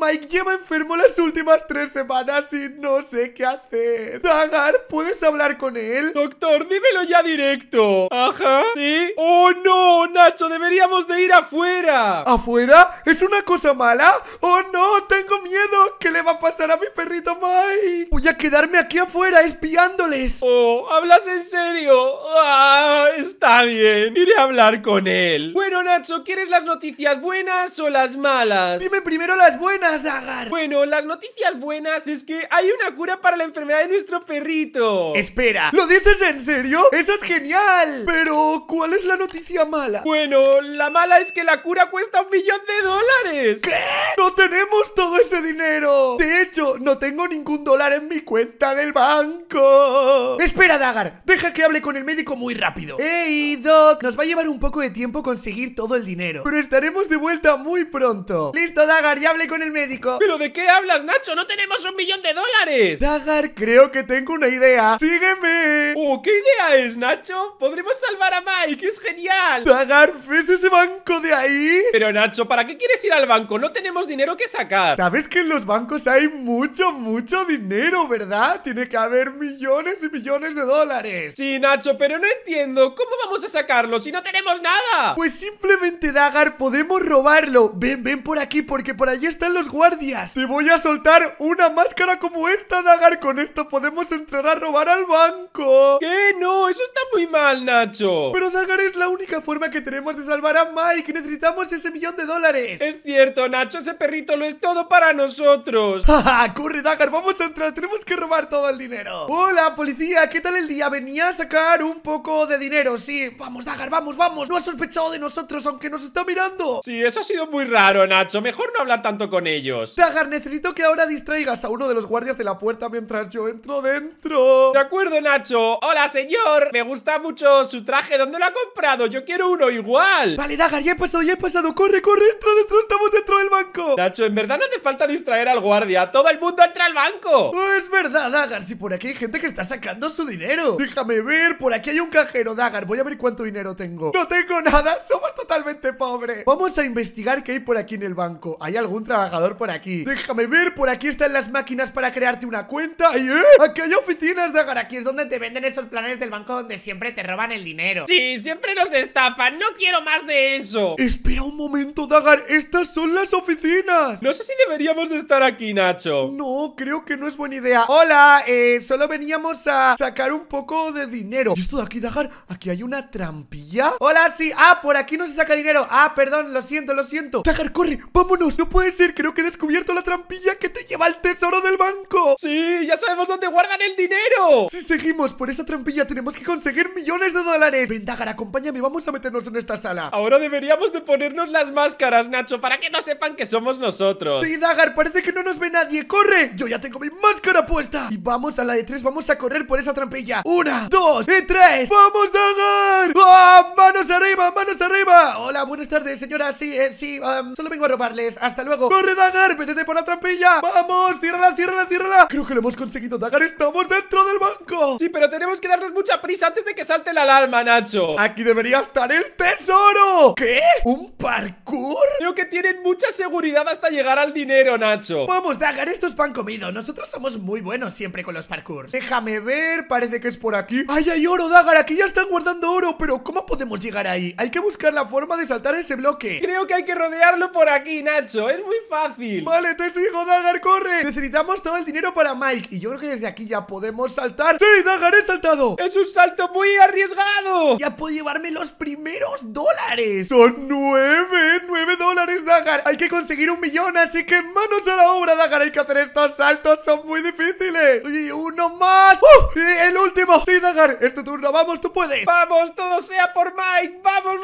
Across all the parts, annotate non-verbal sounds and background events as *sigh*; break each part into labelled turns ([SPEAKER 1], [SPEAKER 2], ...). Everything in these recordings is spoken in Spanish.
[SPEAKER 1] Mike lleva enfermo las últimas tres semanas y no sé qué hacer. Dagar, ¿puedes hablar con él? Doctor, dímelo ya directo. Ajá, ¿sí? ¡Oh, no, Nacho! ¡Deberíamos de ir afuera! ¿Afuera? ¿Es una cosa mala? ¡Oh, no! ¡Tengo miedo! ¿Qué le va a pasar a mi perrito Mike? Voy a quedarme aquí afuera espiándoles. ¡Oh, hablas en serio! ¡Ah, está bien! Iré a hablar con él. Bueno, Nacho, ¿quieres las noticias buenas o las malas? Dime primero las buenas buenas, Dagar! Bueno, las noticias buenas es que hay una cura para la enfermedad de nuestro perrito. Espera, ¿lo dices en serio? ¡Eso es genial! Pero, ¿cuál es la noticia mala? Bueno, la mala es que la cura cuesta un millón de dólares. ¿Qué? ¡No tenemos todo ese dinero! De hecho, no tengo ningún dólar en mi cuenta del banco. Espera, Dagar, deja que hable con el médico muy rápido. ¡Ey, Doc! Nos va a llevar un poco de tiempo conseguir todo el dinero, pero estaremos de vuelta muy pronto. Listo, Dagar, ya hablé con el médico. ¿Pero de qué hablas, Nacho? ¡No tenemos un millón de dólares! Dagar, creo que tengo una idea. ¡Sígueme! ¡Oh, qué idea es, Nacho! ¡Podremos salvar a Mike! ¡Es genial! Dagar, ¿ves ese banco de ahí? Pero, Nacho, ¿para qué quieres ir al banco? No tenemos dinero que sacar. ¿Sabes que en los bancos hay mucho, mucho dinero, verdad? Tiene que haber millones y millones de dólares. Sí, Nacho, pero no entiendo. ¿Cómo vamos a sacarlo si no tenemos nada? Pues simplemente, Dagar, podemos robarlo. Ven, ven por aquí porque por allí está los guardias. Te voy a soltar una máscara como esta, Dagar. Con esto podemos entrar a robar al banco. ¿Qué? No, eso está muy mal, Nacho. Pero Dagar es la única forma que tenemos de salvar a Mike. Necesitamos ese millón de dólares. Es cierto, Nacho. Ese perrito lo es todo para nosotros. *laughs* ¡Corre, Dagar! Vamos a entrar. Tenemos que robar todo el dinero. Hola, policía. ¿Qué tal el día? Venía a sacar un poco de dinero. Sí, vamos, Dagar. Vamos, vamos. No ha sospechado de nosotros, aunque nos está mirando. Sí, eso ha sido muy raro, Nacho. Mejor no hablar tanto con ellos. Dagar, necesito que ahora distraigas a uno de los guardias de la puerta mientras yo entro dentro. De acuerdo, Nacho. Hola, señor. Me gusta mucho su traje. ¿Dónde lo ha comprado? Yo quiero uno igual. Vale, Dagar, ya he pasado, ya he pasado. Corre, corre, entra dentro. Estamos dentro del banco. Nacho, en verdad no hace falta distraer al guardia. Todo el mundo entra al banco. es verdad, Dagar. Si por aquí hay gente que está sacando su dinero. Déjame ver. Por aquí hay un cajero, Dagar. Voy a ver cuánto dinero tengo. No tengo nada. Somos pobre. Vamos a investigar qué hay por aquí en el banco. ¿Hay algún trabajador por aquí? Déjame ver, por aquí están las máquinas para crearte una cuenta. ¡Ay, eh! Aquí hay oficinas, Dagar. Aquí es donde te venden esos planes del banco donde siempre te roban el dinero. Sí, siempre nos estafan. No quiero más de eso. Espera un momento, Dagar. Estas son las oficinas. No sé si deberíamos de estar aquí, Nacho. No, creo que no es buena idea. Hola, eh, solo veníamos a sacar un poco de dinero. ¿Y esto de aquí, Dagar? ¿Aquí hay una trampilla? Hola, sí. Ah, por aquí no se saca dinero. Ah, perdón, lo siento, lo siento Dagar, corre, vámonos No puede ser, creo que he descubierto la trampilla que te lleva al tesoro del banco Sí, ya sabemos dónde guardan el dinero Si seguimos por esa trampilla tenemos que conseguir millones de dólares Ven, Dagar, acompáñame, vamos a meternos en esta sala Ahora deberíamos de ponernos las máscaras, Nacho Para que no sepan que somos nosotros Sí, Dagar, parece que no nos ve nadie, corre Yo ya tengo mi máscara puesta Y vamos a la de tres, vamos a correr por esa trampilla Una, dos y tres ¡Vamos, Dagar! ¡Ah! ¡Manos arriba, manos arriba! Hola, buenas tardes, señora. Sí, eh, sí, solo vengo a robarles. Hasta luego. ¡Corre, Dagar! ¡Métete por la trampilla! ¡Vamos! ¡Ciérrala, ciérrala, ciérrala! Creo que lo hemos conseguido, Dagar. ¡Estamos dentro del banco! Sí, pero tenemos que darnos mucha prisa antes de que salte la alarma, Nacho. Aquí debería estar el tesoro. ¿Qué? ¿Un parkour? Creo que tienen mucha seguridad hasta llegar al dinero, Nacho. Vamos, Dagar, esto es pan comido. Nosotros somos muy buenos siempre con los parkours. Déjame ver, parece que es por aquí. ¡Ay, hay oro, Dagar! Aquí ya están guardando oro. Pero, ¿cómo podemos llegar ahí? Hay que buscar la forma de saltar ese bloque Creo que hay que rodearlo por aquí, Nacho Es muy fácil Vale, te sigo, Dagar, corre Necesitamos todo el dinero para Mike Y yo creo que desde aquí ya podemos saltar ¡Sí, Dagar, he saltado! ¡Es un salto muy arriesgado! Ya puedo llevarme los primeros dólares Son nueve, nueve dólares, Dagar Hay que conseguir un millón, así que manos a la obra, Dagar Hay que hacer estos saltos, son muy difíciles Y uno más y ¡Uh! El último, sí, Dagar, es turno, vamos, tú puedes ¡Vamos, todo sea por Mike! ¡Vamos,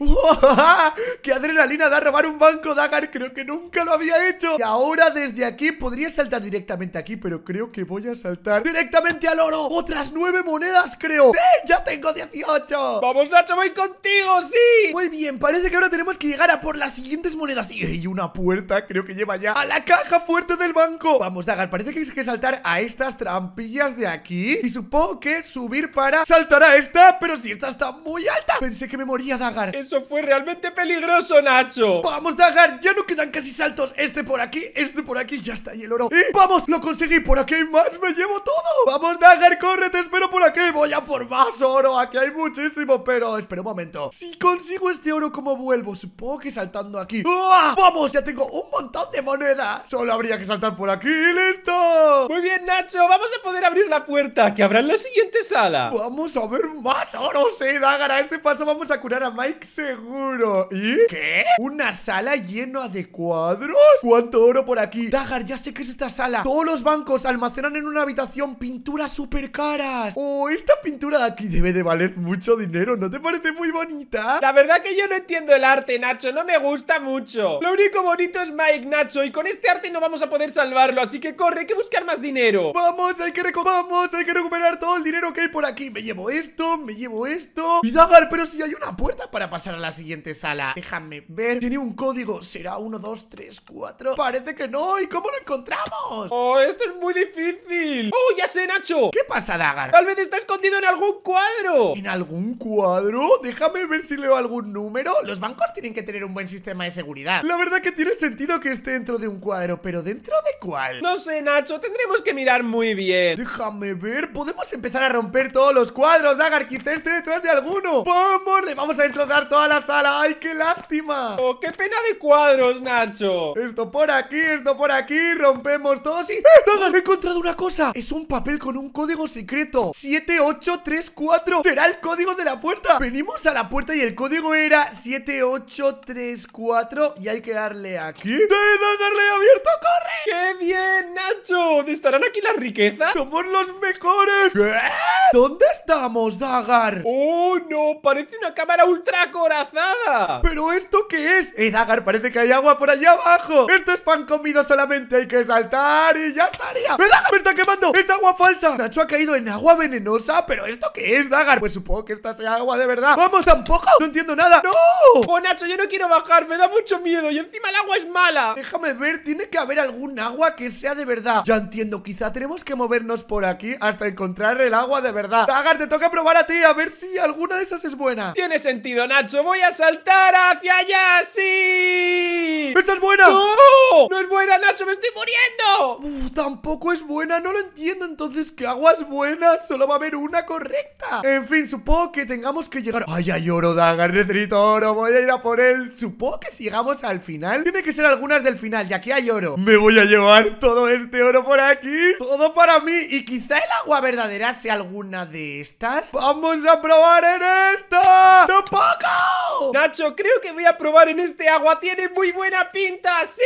[SPEAKER 1] vamos! *laughs* ¡Ah! ¡Qué adrenalina da robar un banco, Dagar! Creo que nunca lo había hecho. Y ahora desde aquí podría saltar directamente aquí, pero creo que voy a saltar directamente al oro. Otras nueve monedas, creo. ¡Eh! ¡Ya tengo 18! ¡Vamos, Nacho! ¡Voy contigo! ¡Sí! Muy bien, parece que ahora tenemos que llegar a por las siguientes monedas. Y una puerta, creo que lleva ya a la caja fuerte del banco. Vamos, Dagar, parece que hay que saltar a estas trampillas de aquí. Y supongo que subir para saltar a esta, pero si esta está muy alta. Pensé que me moría, Dagar. Eso fue realmente peligroso, Nacho. Vamos, Dagar, ya no quedan casi saltos. Este por aquí, este por aquí, ya está, y el oro. ¡Vamos! ¡Lo conseguí! ¡Por aquí hay más! ¡Me llevo todo! ¡Vamos, Dagar, corre! ¡Te espero por aquí! ¡Voy a por más oro! Aquí hay muchísimo, pero espera un momento. Si consigo este oro, ¿cómo vuelvo? Supongo que saltando aquí. ¡Uah! ¡Vamos! Ya tengo un montón de moneda, Solo habría que saltar por aquí. ¡Listo! Muy bien, Nacho. Vamos a poder abrir la puerta, que habrá en la siguiente sala. Vamos a ver más oro, sí, Dagar. A este paso vamos a curar a Mike seguro. ¿Y? ¿Qué? ¿Una sala llena de cuadros? ¿Cuánto oro por aquí? Dagar, ya sé que es esta sala. Todos los bancos almacenan en una habitación pinturas súper caras. Oh, esta pintura de aquí debe de valer mucho dinero. ¿No te parece muy bonita? La verdad que yo no entiendo el arte, Nacho. No me gusta mucho. Lo único bonito es Mike, Nacho. Y con este arte no vamos a poder salvarlo. Así que corre, hay que buscar más dinero. Vamos, hay que, vamos, hay que recuperar todo el dinero que hay por aquí. Me llevo esto, me llevo esto. Y Dagar, pero si hay una puerta para pasar a la siguiente Sala, déjame ver. Tiene un código, será 1, 2, 3, 4. Parece que no, ¿y cómo lo encontramos? Oh, esto es muy difícil. Oh, ya sé, Nacho. ¿Qué pasa, Dagar? Tal vez está escondido en algún cuadro. ¿En algún cuadro? Déjame ver si leo algún número. Los bancos tienen que tener un buen sistema de seguridad. La verdad que tiene sentido que esté dentro de un cuadro, pero ¿dentro de cuál? No sé, Nacho, tendremos que mirar muy bien. Déjame ver, podemos empezar a romper todos los cuadros, Dagar. Quizá esté detrás de alguno. ¡Vamos! Le vamos a destrozar toda la sala. ¡Ay, qué lástima! Oh, ¡Qué pena de cuadros, Nacho! Esto por aquí, esto por aquí, rompemos todos y... ¡Eh! ¡He encontrado una cosa! Es un papel con un código secreto 7834 Será el código de la puerta Venimos a la puerta y el código era 7834 Y hay que darle aquí ¡Sí, darle abierto! ¡Corre! ¡Qué bien, Nacho! ¿Estarán aquí las riquezas? ¡Somos los mejores! ¿Qué? ¡Eh! ¿Dónde estamos, Dagar? ¡Oh, no! Parece una cámara ultra acorazada! ¿Pero esto qué es? ¡Eh, Dagar, parece que hay agua por allá abajo! ¡Esto es pan comido solamente! ¡Hay que saltar y ya estaría! ¡Me ¡Eh, Dagar, me está quemando! ¡Es agua falsa! Nacho ha caído en agua venenosa, ¿pero esto qué es, Dagar? Pues supongo que esta sea agua de verdad. ¡Vamos, tampoco! ¡No entiendo nada! ¡No! ¡Oh, Nacho, yo no quiero bajar! ¡Me da mucho miedo! ¡Y encima el agua es mala! Déjame ver, tiene que haber algún agua que sea de verdad. Ya entiendo, quizá tenemos que movernos por aquí hasta encontrar el agua de verdad. Dagar, te toca probar a ti, a ver si alguna de esas es buena. Tiene sentido, Nacho. Voy a salir saltar hacia allá, sí. ¡Esa es buena! ¡No! ¡No es buena, Nacho! ¡Me estoy muriendo! Uf, tampoco es buena, no lo entiendo. Entonces, ¿qué agua es buena? Solo va a haber una correcta. En fin, supongo que tengamos que llegar. ¡Ay, hay oro, Dagarretrito! oro, voy a ir a por él. Supongo que si llegamos al final, tiene que ser algunas del final, ya que hay oro. Me voy a llevar todo este oro por aquí. Todo para mí. Y quizá el agua verdadera sea alguna de estas. ¡Vamos a probar en esta! ¡Tampoco! Nacho, Creo que voy a probar en este agua. Tiene muy buena pinta. ¡Sí!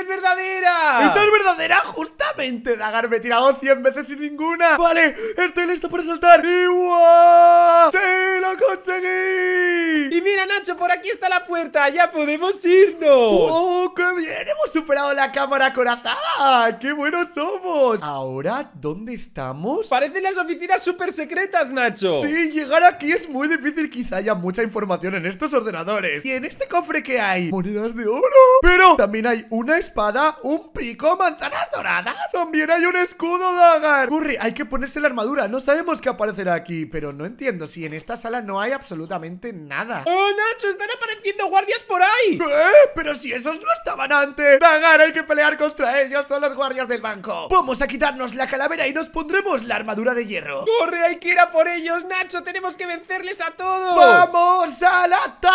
[SPEAKER 1] ¡Es verdadera! ¡Esa es verdadera! Justamente, Dagar. Me he tirado 100 veces sin ninguna. Vale, estoy listo para saltar. ¡Y wow! ¡Sí! ¡Lo conseguí! Y mira, Nacho, por aquí está la puerta. Ya podemos irnos. ¡Oh, qué bien! Hemos superado la cámara corazada. ¡Qué buenos somos! Ahora, ¿dónde estamos? Parecen las oficinas súper secretas, Nacho. Sí, llegar aquí es muy difícil. Quizá haya mucha información en estos ordenadores y en este cofre que hay monedas de oro. Pero también hay una espada, un pico, manzanas doradas. También hay un escudo Dagar. ¡Corre, hay que ponerse la armadura. No sabemos qué aparecerá aquí, pero no entiendo si en esta sala no hay absolutamente nada. ¡Oh, Nacho! ¡Están apareciendo guardias por ahí! ¿Eh? Pero si esos no estaban antes. Dagar, hay que pelear contra ellos. Son los guardias del banco. Vamos a quitarnos la calavera y nos pondremos la armadura de hierro. ¡Corre! Hay que ir a por ellos, Nacho. Tenemos que vencerles a todos. ¡Vamos la ataque!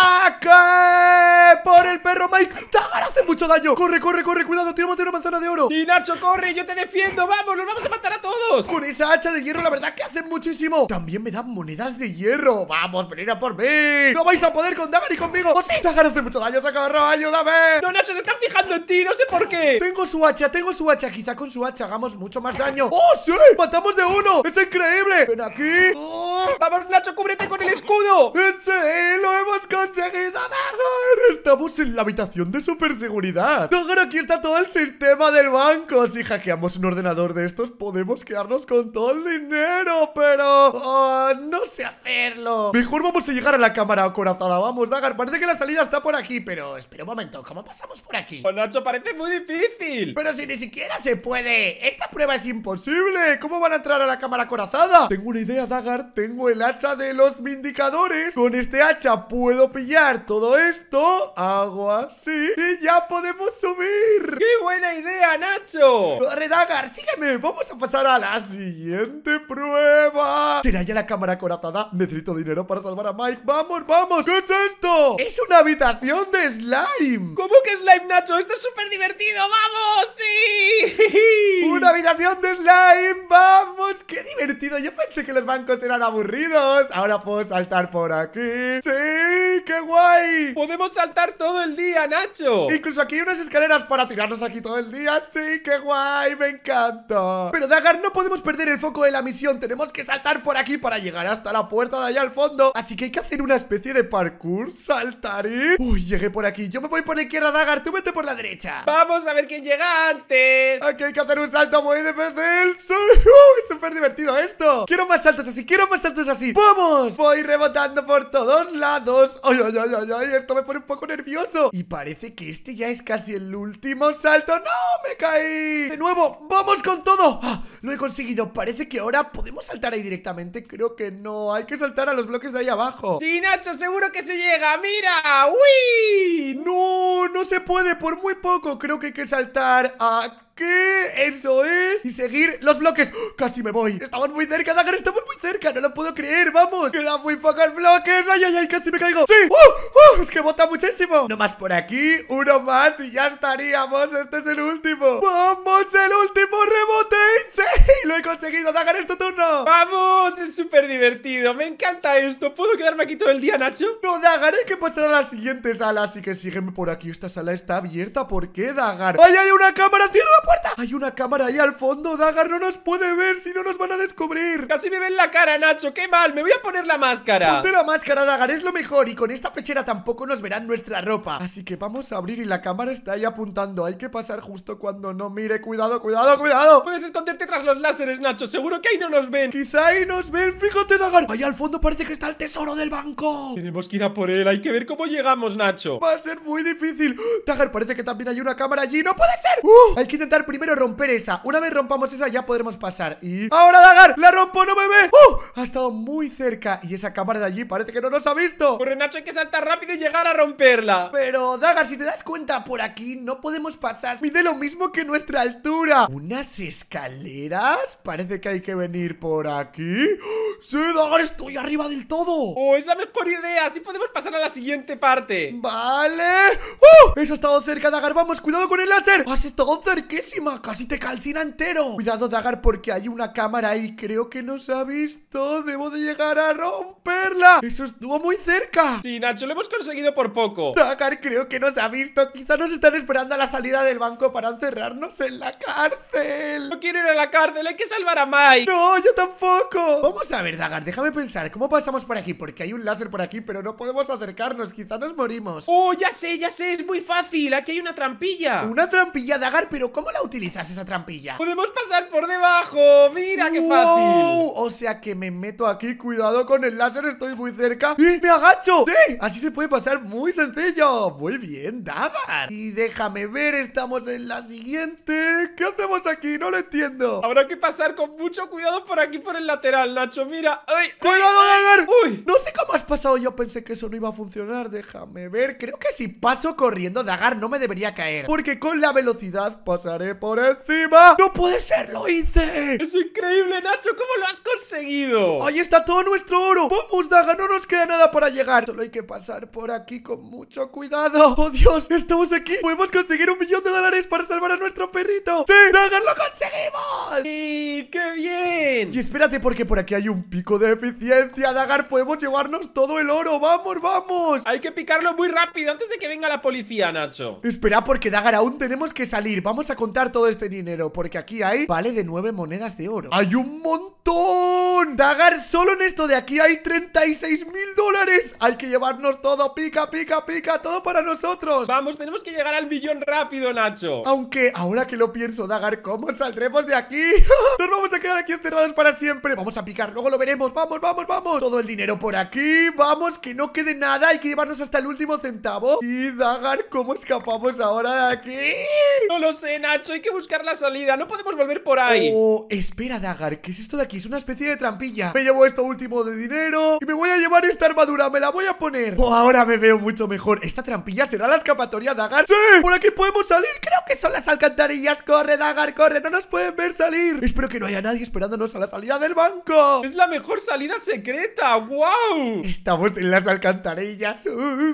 [SPEAKER 1] Por el perro Mike. ¡Tagar hace mucho daño! ¡Corre, corre, corre! ¡Cuidado! ¡Tiene una manzana de oro! ¡Y Nacho, corre! ¡Yo te defiendo! ¡Vamos! ¡Nos vamos a matar a todos! Con esa hacha de hierro, la verdad que hacen muchísimo. También me dan monedas de hierro. ¡Vamos! ¡Venid a por mí! ¡No vais a poder con Dagar y conmigo! ¡Oh, sí! Tagar hace mucho daño! ¡Socorro! ¡Ayúdame! ¡No, Nacho! ¡Se están fijando en ti! ¡No sé por qué! Tengo su hacha, tengo su hacha. Quizá con su hacha hagamos mucho más daño. ¡Oh, sí! ¡Matamos de uno! ¡Es increíble! ¡Ven aquí! ¡Oh! ¡Vamos, Nacho! ¡Cúbrete con el escudo! ¡Lo hemos Seguido, Dagar Estamos en la habitación de superseguridad seguridad. aquí está todo el sistema del banco. Si hackeamos un ordenador de estos, podemos quedarnos con todo el dinero, pero... Oh, no sé hacerlo. Mejor vamos a llegar a la cámara acorazada. Vamos, Dagar, parece que la salida está por aquí, pero... Espera un momento, ¿cómo pasamos por aquí? Con oh, Nacho, parece muy difícil. Pero si ni siquiera se puede. Esta prueba es imposible. ¿Cómo van a entrar a la cámara acorazada? Tengo una idea, Dagar. Tengo el hacha de los vindicadores. Con este hacha puedo todo esto, hago así y ya podemos subir. ¡Qué buena idea, Nacho! Redagar, sígueme. Vamos a pasar a la siguiente prueba. ¿Será ya la cámara corazada? Necesito dinero para salvar a Mike. ¡Vamos, vamos! ¿Qué es esto? ¡Es una habitación de slime! ¿Cómo que slime, Nacho? ¡Esto es súper divertido! ¡Vamos! ¡Sí! *laughs* ¡Una habitación de slime! ¡Vamos! ¡Qué divertido! Yo pensé que los bancos eran aburridos. Ahora puedo saltar por aquí. ¡Sí! ¡Qué guay! ¡Podemos saltar todo el día, Nacho! Incluso aquí hay unas escaleras para tirarnos aquí todo el día. ¡Sí, qué guay! ¡Me encanta! Pero, Dagar, no podemos perder el foco de la misión. Tenemos que saltar por aquí para llegar hasta la puerta de allá al fondo. Así que hay que hacer una especie de parkour. Saltaré. Uy, llegué por aquí. Yo me voy por la izquierda, Dagar. Tú vete por la derecha. Vamos a ver quién llega antes. Aquí hay que hacer un salto muy difícil. ¡Sí! ¡Uy, súper divertido esto! Quiero más saltos así. Quiero más saltos así. ¡Vamos! Voy rebotando por todos lados ay, ay, ay, esto me pone un poco nervioso Y parece que este ya es casi el último salto ¡No, me caí! De nuevo, ¡vamos con todo! ¡Ah! Lo he conseguido, parece que ahora podemos saltar ahí directamente Creo que no, hay que saltar a los bloques de ahí abajo Sí, Nacho, seguro que se llega, mira ¡Uy! No, no se puede, por muy poco Creo que hay que saltar a qué? Eso es. Y seguir los bloques. ¡Oh, casi me voy. Estamos muy cerca, Dagar. Estamos muy cerca. No lo puedo creer. Vamos. Quedan muy pocos bloques. Ay, ay, ay. Casi me caigo. Sí. ¡Oh, oh! Es que bota muchísimo. No más por aquí. Uno más y ya estaríamos. Este es el último. Vamos, el último rebote. Sí, lo he conseguido. Dagar, Este turno. Vamos. Es súper divertido. Me encanta esto. ¿Puedo quedarme aquí todo el día, Nacho? No, Dagar. Hay que pasar pues a la siguiente sala. Así que sígueme por aquí. Esta sala está abierta. ¿Por qué, Dagar? ¡Ay, hay una cámara! ¡Cierra puerta! ¡Hay una cámara ahí al fondo! ¡Dagar no nos puede ver! ¡Si no nos van a descubrir! ¡Casi me ven la cara, Nacho! ¡Qué mal! ¡Me voy a poner la máscara! ¡Ponte la máscara, Dagar! ¡Es lo mejor! Y con esta pechera tampoco nos verán nuestra ropa Así que vamos a abrir y la cámara está ahí apuntando Hay que pasar justo cuando no mire ¡Cuidado, cuidado, cuidado! Puedes esconderte tras los láseres, Nacho Seguro que ahí no nos ven Quizá ahí nos ven Fíjate, Dagar Ahí al fondo parece que está el tesoro del banco Tenemos que ir a por él Hay que ver cómo llegamos, Nacho Va a ser muy difícil Dagar, parece que también hay una cámara allí ¡No puede ser! ¡Uh! Hay que intentar primero romper esa Una vez rompamos esa ya podremos pasar Y... ¡Ahora Dagar! ¡La rompo! ¡No me ve! ¡Uh! Ha estado muy cerca Y esa cámara de allí parece que no nos ha visto Corre Nacho, hay que saltar rápido y llegar a romperla Pero Dagar, si te das cuenta por aquí No podemos pasar Mide lo mismo que nuestra altura ¿Unas escaleras? Parece que hay que venir por aquí ¡Oh! ¡Sí, Dagar! ¡Estoy arriba del todo! ¡Oh, es la mejor idea! Así podemos pasar a la siguiente parte Vale ¡Uh! Eso ha estado cerca, Dagar Vamos, cuidado con el láser Has estado es ¡Casi te calcina entero! Cuidado, Dagar, porque hay una cámara y creo que nos ha visto. ¡Debo de llegar a romperla! ¡Eso estuvo muy cerca! Sí, Nacho, lo hemos conseguido por poco. Dagar, creo que nos ha visto. Quizá nos están esperando a la salida del banco para encerrarnos en la cárcel. No quiero ir a la cárcel, hay que salvar a Mike. No, yo tampoco. Vamos a ver, Dagar, déjame pensar. ¿Cómo pasamos por aquí? Porque hay un láser por aquí, pero no podemos acercarnos. Quizá nos morimos. ¡Oh, ya sé, ya sé! Es muy fácil. Aquí hay una trampilla. ¿Una trampilla, Dagar? ¿Pero cómo la utilizas esa trampilla? ¡Podemos pasar por debajo! ¡Mira qué fácil! O sea que me meto aquí, cuidado con el láser, estoy muy cerca ¡Y me agacho! ¡Sí! Así se puede pasar muy sencillo Muy bien, Dagar Y déjame ver, estamos en la siguiente ¿Qué hacemos aquí? No lo entiendo Habrá que pasar con mucho cuidado por aquí, por el lateral, Nacho, mira ¡Ay! ¡Cuidado, Dagar! ¡Uy! No sé cómo has pasado, yo pensé que eso no iba a funcionar Déjame ver, creo que si paso corriendo, Dagar no me debería caer Porque con la velocidad pasar por encima. ¡No puede ser! ¡Lo hice! ¡Es increíble, Nacho! ¿Cómo lo has conseguido? ¡Ahí está todo nuestro oro! ¡Vamos, Dagar, ¡No nos queda nada para llegar! Solo hay que pasar por aquí con mucho cuidado. ¡Oh, Dios! ¡Estamos aquí! ¡Podemos conseguir un millón de dólares para salvar a nuestro perrito! ¡Sí! Dagar lo conseguimos! ¡Y qué bien! Y espérate, porque por aquí hay un pico de eficiencia, Dagar. Podemos llevarnos todo el oro. ¡Vamos, vamos! Hay que picarlo muy rápido antes de que venga la policía, Nacho. Espera, porque Dagar, aún tenemos que salir. Vamos a continuar todo este dinero Porque aquí hay, vale, de nueve monedas de oro ¡Hay un montón! Dagar, solo en esto de aquí hay 36 mil dólares Hay que llevarnos todo, pica, pica, pica Todo para nosotros Vamos, tenemos que llegar al millón rápido, Nacho Aunque, ahora que lo pienso, Dagar, ¿cómo saldremos de aquí? *laughs* Nos vamos a quedar aquí encerrados para siempre Vamos a picar, luego lo veremos, vamos, vamos, vamos Todo el dinero por aquí, vamos, que no quede nada Hay que llevarnos hasta el último centavo Y Dagar, ¿cómo escapamos ahora de aquí? No lo sé, Nacho hay que buscar la salida. No podemos volver por ahí. Oh, espera, Dagar. ¿Qué es esto de aquí? Es una especie de trampilla. Me llevo esto último de dinero y me voy a llevar esta armadura. Me la voy a poner. Oh, ahora me veo mucho mejor. Esta trampilla será la escapatoria, Dagar. ¡Sí! Por aquí podemos salir. Creo que son las alcantarillas. Corre, Dagar, corre. No nos pueden ver salir. Espero que no haya nadie esperándonos a la salida del banco. Es la mejor salida secreta. ¡Wow! Estamos en las alcantarillas.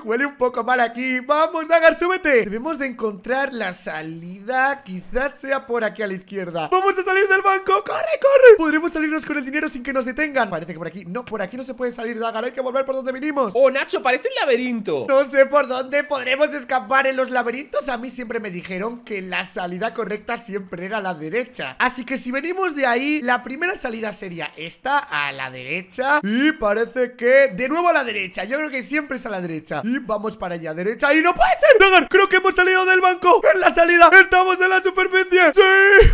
[SPEAKER 1] huele un poco mal aquí. Vamos, Dagar, súbete. Debemos de encontrar la salida aquí Quizás sea por aquí a la izquierda ¡Vamos a salir del banco! ¡Corre, corre! Podremos salirnos con el dinero sin que nos detengan Parece que por aquí... No, por aquí no se puede salir, Dagar Hay que volver por donde vinimos ¡Oh, Nacho! ¡Parece un laberinto! No sé por dónde podremos escapar En los laberintos a mí siempre me dijeron Que la salida correcta siempre era la derecha Así que si venimos de ahí La primera salida sería esta A la derecha Y parece que... De nuevo a la derecha Yo creo que siempre es a la derecha Y vamos para allá, derecha ¡Y no puede ser! Dagar, creo que hemos salido del banco ¡Es la salida! ¡Estamos en la superficie! ¡Sí!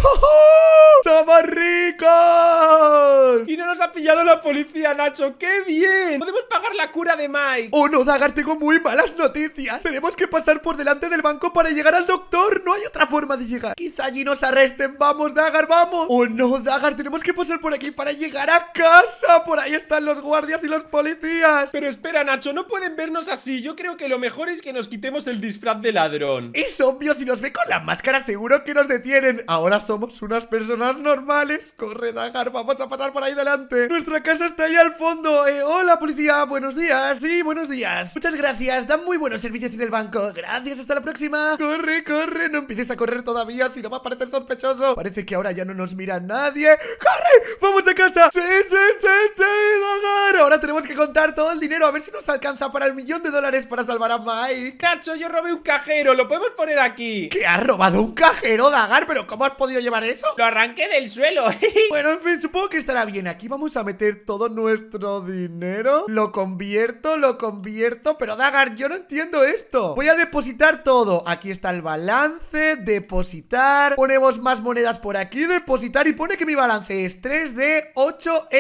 [SPEAKER 1] más ricos. Y no nos ha pillado la policía, Nacho. ¡Qué bien! Podemos pagar la cura de Mike. Oh, no, Dagar, tengo muy malas noticias. Tenemos que pasar por delante del banco para llegar al doctor. No hay otra forma de llegar. Quizá allí nos arresten. Vamos, Dagar, vamos. Oh, no, Dagar, tenemos que pasar por aquí para llegar a casa. Por ahí están los guardias y los policías. Pero espera, Nacho, no pueden vernos así. Yo creo que lo mejor es que nos quitemos el disfraz de ladrón. Es obvio, si nos ve con la máscara seguro que nos detienen. Ahora somos unas personas normales. Corre, Dagar, vamos a pasar por ahí delante. Nuestra casa está ahí al fondo. Eh, hola, policía, buenos días. Sí, buenos días. Muchas gracias, dan muy buenos servicios en el banco. Gracias, hasta la próxima. Corre, corre, no empieces a correr todavía, si no va a parecer sospechoso. Parece que ahora ya no nos mira nadie. ¡Corre! ¡Vamos a casa! ¡Sí, sí, sí, sí, Dagar! Ahora tenemos que contar todo el dinero, a ver si nos alcanza para el millón de dólares para salvar a Mike. Cacho, yo robé un cajero, lo podemos poner aquí. ¿Qué ha robado un cajero? Pero Dagar, ¿pero cómo has podido llevar eso? Lo arranqué del suelo *laughs* Bueno, en fin, supongo que estará bien Aquí vamos a meter todo nuestro dinero Lo convierto, lo convierto Pero Dagar, yo no entiendo esto Voy a depositar todo Aquí está el balance, depositar Ponemos más monedas por aquí, depositar Y pone que mi balance es 3D8E1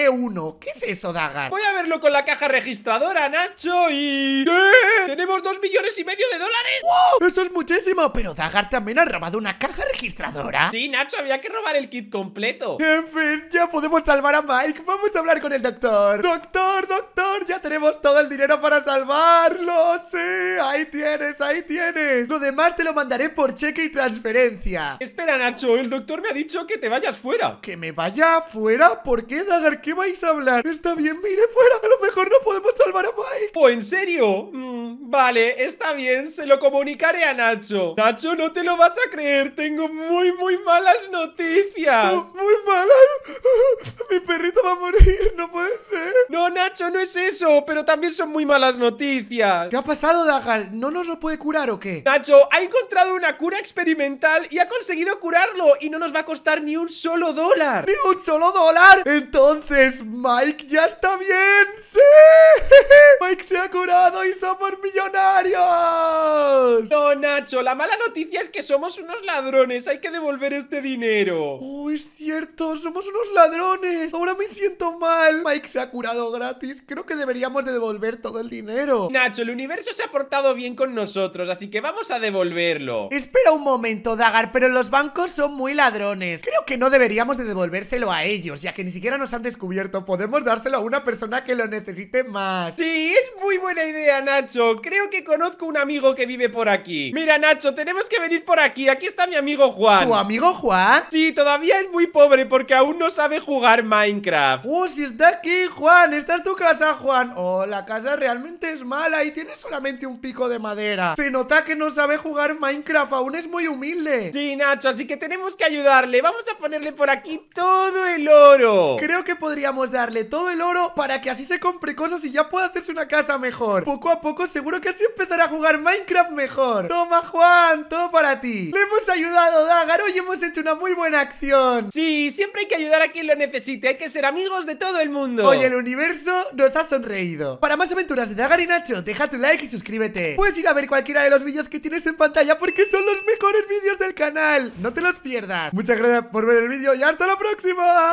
[SPEAKER 1] e ¿Qué es eso, Dagar? Voy a verlo con la caja registradora, Nacho Y... ¿Qué? Tenemos 2 millones y medio de dólares ¡Wow! Eso es muchísimo Pero Dagar también ha robado una caja registradora? Sí, Nacho, había que robar el kit completo En fin, ya podemos salvar a Mike Vamos a hablar con el doctor Doctor, doctor, ya tenemos todo el dinero para salvarlo Sí, ahí tienes, ahí tienes Lo demás te lo mandaré por cheque y transferencia Espera, Nacho, el doctor me ha dicho que te vayas fuera ¿Que me vaya fuera? ¿Por qué, Dagar? ¿Qué vais a hablar? Está bien, mire, fuera A lo mejor no podemos salvar a Mike ¿O oh, en serio? Mm, vale, está bien, se lo comunicaré a Nacho Nacho, no te lo vas a creerte tengo muy, muy malas noticias. muy malas. *gasps* Mi perrito va a morir, no puede ser. No, Nacho, no es eso, pero también son muy malas noticias. ¿Qué ha pasado, Dagal? ¿No nos lo puede curar o qué? Nacho, ha encontrado una cura experimental y ha conseguido curarlo y no nos va a costar ni un solo dólar. ¡Ni un solo dólar! Entonces, Mike ya está bien. ¡Sí! *laughs* Mike se ha curado y somos millonarios. No, Nacho, la mala noticia es que somos unos ladrones ¡Hay que devolver este dinero! ¡Oh, es cierto! ¡Somos unos ladrones! ¡Ahora me siento mal! Mike se ha curado gratis. Creo que deberíamos de devolver todo el dinero. Nacho, el universo se ha portado bien con nosotros, así que vamos a devolverlo. Espera un momento, Dagar, pero los bancos son muy ladrones. Creo que no deberíamos de devolvérselo a ellos, ya que ni siquiera nos han descubierto. Podemos dárselo a una persona que lo necesite más. Sí, es muy buena idea, Nacho. Creo que conozco un amigo que vive por aquí. Mira, Nacho, tenemos que venir por aquí. Aquí está mi amigo Juan. ¿Tu amigo Juan? Sí, todavía es muy pobre porque aún no sabe jugar Minecraft. ¡Oh, si está aquí, Juan! ¡Esta es tu casa, Juan! Oh, la casa realmente es mala y tiene solamente un pico de madera. Se nota que no sabe jugar Minecraft, aún es muy humilde. Sí, Nacho, así que tenemos que ayudarle. Vamos a ponerle por aquí todo el oro. Creo que podríamos darle todo el oro para que así se compre cosas y ya pueda hacerse una casa mejor. Poco a poco seguro que así empezará a jugar Minecraft mejor. Toma, Juan, todo para ti. Le hemos ayudado ayudado, Dagar. Hoy hemos hecho una muy buena acción. Sí, siempre hay que ayudar a quien lo necesite. Hay que ser amigos de todo el mundo. Hoy el universo nos ha sonreído. Para más aventuras de Dagar y Nacho, deja tu like y suscríbete. Puedes ir a ver cualquiera de los vídeos que tienes en pantalla porque son los mejores vídeos del canal. No te los pierdas. Muchas gracias por ver el vídeo y hasta la próxima.